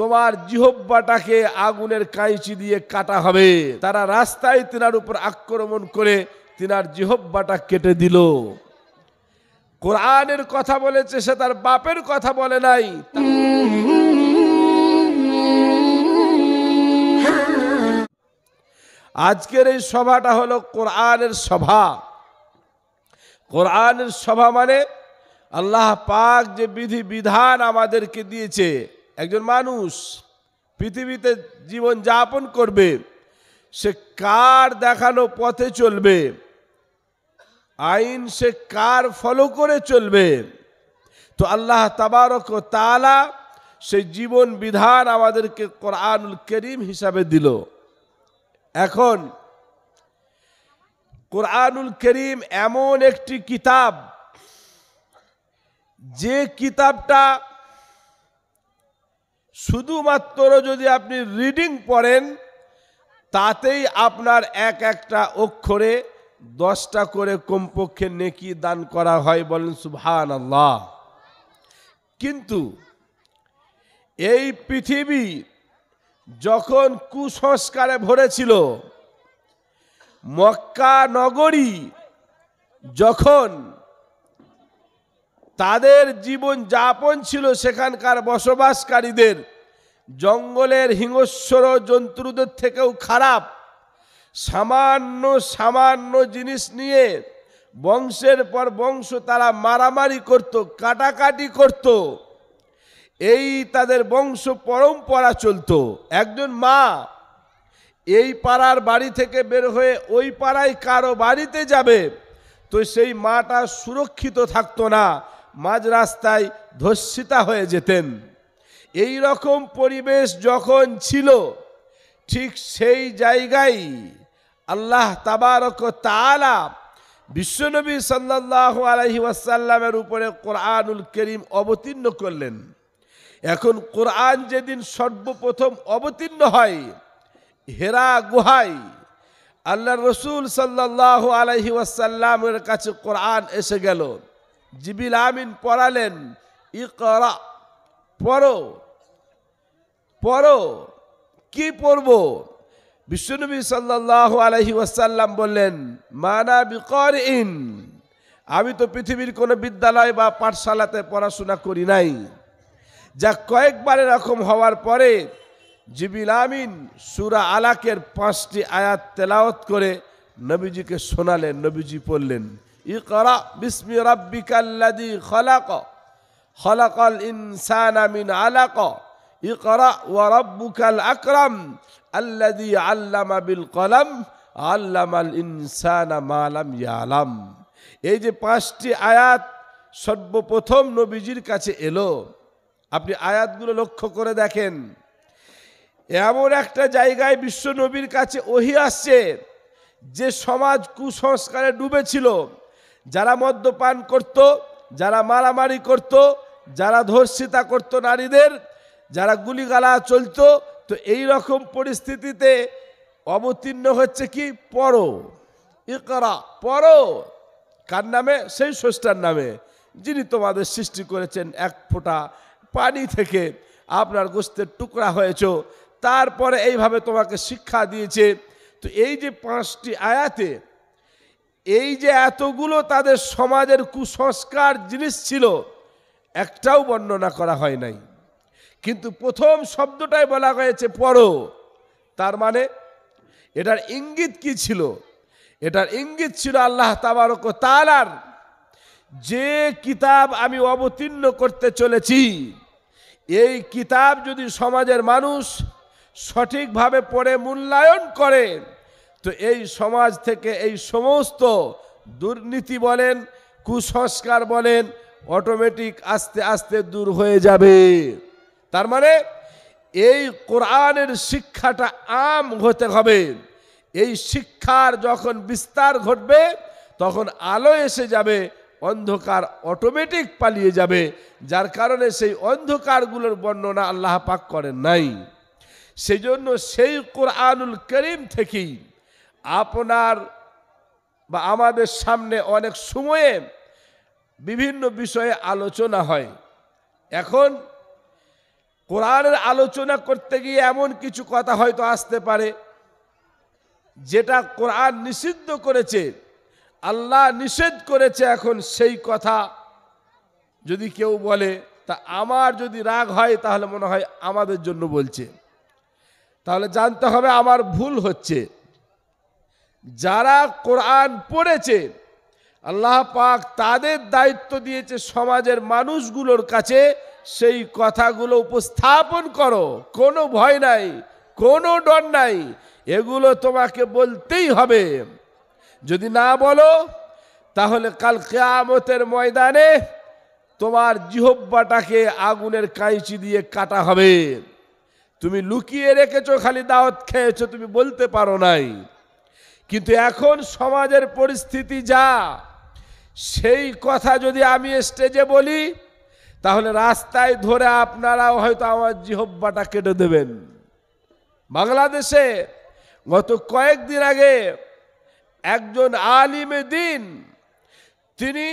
তোমার জিহব্বাটাকে আগুনের কাঁচি দিয়ে কাটা হবে তারা রাস্তায় তিনার উপর আক্রমণ করে তিনার জিহব্বাটা কেটে দিল কোরআনের কথা বলেছে সে তার বাপের কথা বলে নাই আজকের এই সভাটা হলো কোরআনের সভা কোরআনের সভা মানে আল্লাহ পাক যে বিধি বিধান আমাদেরকে দিয়েছে একজন মানুষ পৃথিবীতে জীবন যাপন করবে সে কার দেখানো পথে চলবে আইন সে কার ফলো করে চলবে তো আল্লাহ তাবারক তালা সেই জীবন বিধান আমাদেরকে কোরআনুল করিম হিসাবে দিল এখন কোরআনুল করিম এমন একটি কিতাব যে কিতাবটা শুধুমাত্র যদি আপনি রিডিং পড়েন তাতেই আপনার এক একটা অক্ষরে দশটা করে কমপক্ষে নেকি দান করা হয় বলেন সুভান আল্লাহ কিন্তু এই পৃথিবী যখন কুসংস্কারে ভরেছিল মক্কা নগরী যখন তাদের জীবন যাপন ছিল সেখানকার বসবাসকারীদের জঙ্গলের হিংস্র জন্তুদের থেকেও খারাপ সামান্য সামান্য জিনিস নিয়ে বংশের পর বংশ তারা মারামারি করত কাটাকাটি করত এই তাদের বংশ পরম্পরা চলত একজন মা এই পাড়ার বাড়ি থেকে বের হয়ে ওই পাড়ায় কারো বাড়িতে যাবে তো সেই মাটা সুরক্ষিত থাকতো না মাঝ রাস্তায় ধর্ষিতা হয়ে যেতেন এই রকম পরিবেশ যখন ছিল ঠিক সেই জায়গায় আল্লাহ তাবারক তালা বিশ্বনবী সাল্লাহ আলহি ওয়াসাল্লামের উপরে কোরআনুল করিম অবতীর্ণ করলেন এখন কোরআন যেদিন সর্বপ্রথম অবতীর্ণ হয় হেরা গুহায় আল্লাহ রসুল সাল্লাহ আলহি ওয়াসাল্লামের কাছে কোরআন এসে গেল জিবিল আমিন পড়ালেন ইকরা পড়ো পড়ো কি পড়ব বিশ্বনবী সাল্লাহ আলহি ওয়াসাল্লাম বললেন মানা বিকর ইন আমি তো পৃথিবীর কোনো বিদ্যালয় বা পাঠশালাতে পড়াশোনা করি নাই যা কয়েকবার এরকম হওয়ার পরে জিবিল আমিন সুরা আলাকের পাঁচটি আয়াত তেলাওয়াত করে নবীজিকে শোনালেন নবীজি পড়লেন ইকরা বিসমি রাব্বিকাল্লাযী খলাক খলাকাল ইনসানা মিন আলাক ইকরা ওয়া রাব্বুকাল আকরাম আল্লাযী আল্লামা বিল কলম আল্লামাল ইনসানা মা লাম ইয়ালাম এই যে পাঁচটি আয়াত সর্বপ্রথম নবীজির কাছে এলো আপনি আয়াতগুলো লক্ষ্য করে দেখেন এমন একটা জায়গায় বিশ্ব নবীর কাছে ওহি আসছে যে সমাজ কুসংস্কারে ডুবেছিল যারা মদ্যপান করত যারা মারামারি করত যারা ধর্ষিতা করত নারীদের যারা গুলিগালা চলত তো এই রকম পরিস্থিতিতে অবতীর্ণ হচ্ছে কি পর ইকরা পড়ো কার নামে সেই ষষ্ঠার নামে যিনি তোমাদের সৃষ্টি করেছেন এক ফোঁটা পানি থেকে আপনার গোস্তের টুকরা হয়েছ তারপরে এইভাবে তোমাকে শিক্ষা দিয়েছে তো এই যে পাঁচটি আয়াতে এই যে এতগুলো তাদের সমাজের কুসংস্কার জিনিস ছিল একটাও বর্ণনা করা হয় নাই কিন্তু প্রথম শব্দটাই বলা হয়েছে পড়ো তার মানে এটার ইঙ্গিত কি ছিল এটার ইঙ্গিত ছিল আল্লাহ তাবারক তালার যে কিতাব আমি অবতীর্ণ করতে চলেছি এই কিতাব যদি সমাজের মানুষ সঠিকভাবে পড়ে মূল্যায়ন করে তো এই সমাজ থেকে এই সমস্ত দুর্নীতি বলেন কুসংস্কার বলেন অটোমেটিক আস্তে আস্তে দূর হয়ে যাবে তার মানে এই কোরআনের শিক্ষাটা আম হতে হবে এই শিক্ষার যখন বিস্তার ঘটবে তখন আলো এসে যাবে অন্ধকার অটোমেটিক পালিয়ে যাবে যার কারণে সেই অন্ধকারগুলোর বর্ণনা আল্লাহ পাক করেন নাই সেই জন্য সেই কোরআনুল করিম থেকেই আপনার বা আমাদের সামনে অনেক সময়ে বিভিন্ন বিষয়ে আলোচনা হয় এখন কোরআনের আলোচনা করতে গিয়ে এমন কিছু কথা হয়তো আসতে পারে যেটা কোরআন নিষিদ্ধ করেছে আল্লাহ নিষেধ করেছে এখন সেই কথা যদি কেউ বলে তা আমার যদি রাগ হয় তাহলে মনে হয় আমাদের জন্য বলছে তাহলে জানতে হবে আমার ভুল হচ্ছে যারা কোরআন পড়েছে আল্লাহ পাক তাদের দায়িত্ব দিয়েছে সমাজের মানুষগুলোর কাছে সেই কথাগুলো উপস্থাপন করো কোনো ভয় নাই কোনো ডর নাই এগুলো তোমাকে বলতেই হবে যদি না বলো তাহলে কাল কেয়ামতের ময়দানে তোমার জিহব্বাটাকে আগুনের কাঁচি দিয়ে কাটা হবে তুমি লুকিয়ে রেখেছো খালি দাওয়াত খেয়েছো তুমি বলতে পারো নাই কিন্তু এখন সমাজের পরিস্থিতি যা সেই কথা যদি আমি স্টেজে বলি তাহলে রাস্তায় ধরে আপনারা হয়তো আমার জিহব্বাটা কেটে দেবেন বাংলাদেশে গত কয়েকদিন আগে একজন আলিমে দিন তিনি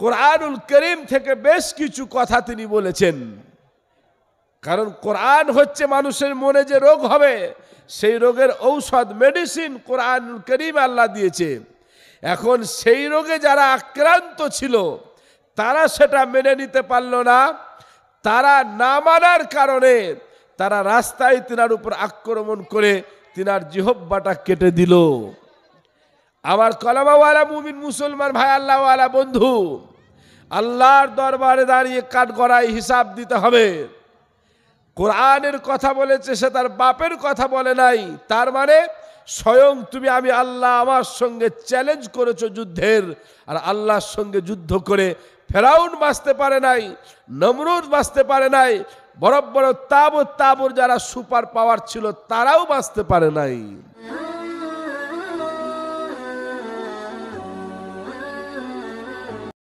কোরআনুল করিম থেকে বেশ কিছু কথা তিনি বলেছেন কারণ কোরআন হচ্ছে মানুষের মনে যে রোগ হবে সেই রোগের ঔষধ মেডিসিন কোরআন করিম আল্লাহ দিয়েছে এখন সেই রোগে যারা আক্রান্ত ছিল তারা সেটা মেনে নিতে পারল না তারা না মানার কারণে তারা রাস্তায় তিনার উপর আক্রমণ করে তিনার জিহব্বাটা কেটে দিল আমার কলমাওয়ালা মুমিন মুসলমান ভাই আল্লাহওয়ালা বন্ধু আল্লাহর দরবারে দাঁড়িয়ে কাঠগড়ায় হিসাব দিতে হবে কোরআনের কথা বলেছে সে তার বাপের কথা বলে নাই তার মানে স্বয়ং তুমি আমি আল্লাহ আমার সঙ্গে চ্যালেঞ্জ করেছো যুদ্ধের আর আল্লাহর সঙ্গে যুদ্ধ করে ফেরাউন বাঁচতে পারে নাই নমরুদ বাঁচতে পারে নাই বরফ বড় তাবর তাবর যারা সুপার পাওয়ার ছিল তারাও বাঁচতে পারে নাই